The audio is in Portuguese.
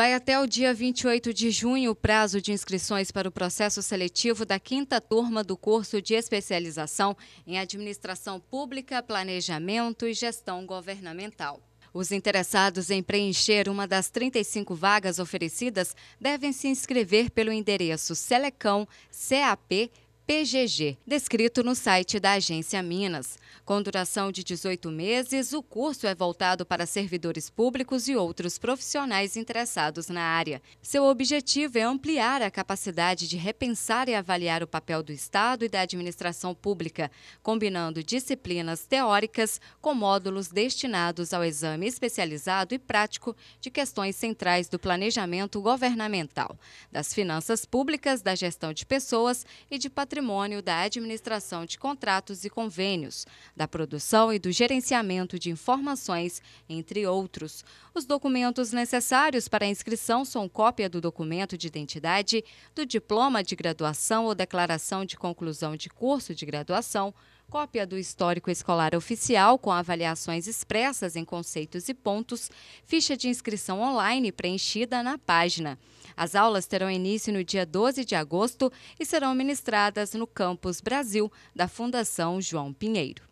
Vai até o dia 28 de junho o prazo de inscrições para o processo seletivo da quinta turma do curso de especialização em Administração Pública, Planejamento e Gestão Governamental. Os interessados em preencher uma das 35 vagas oferecidas devem se inscrever pelo endereço selecão.cap PGG, descrito no site da Agência Minas. Com duração de 18 meses, o curso é voltado para servidores públicos e outros profissionais interessados na área. Seu objetivo é ampliar a capacidade de repensar e avaliar o papel do Estado e da administração pública, combinando disciplinas teóricas com módulos destinados ao exame especializado e prático de questões centrais do planejamento governamental, das finanças públicas, da gestão de pessoas e de patrimônio patrimônio da administração de contratos e convênios, da produção e do gerenciamento de informações, entre outros. Os documentos necessários para a inscrição são cópia do documento de identidade, do diploma de graduação ou declaração de conclusão de curso de graduação, Cópia do histórico escolar oficial com avaliações expressas em conceitos e pontos, ficha de inscrição online preenchida na página. As aulas terão início no dia 12 de agosto e serão ministradas no Campus Brasil da Fundação João Pinheiro.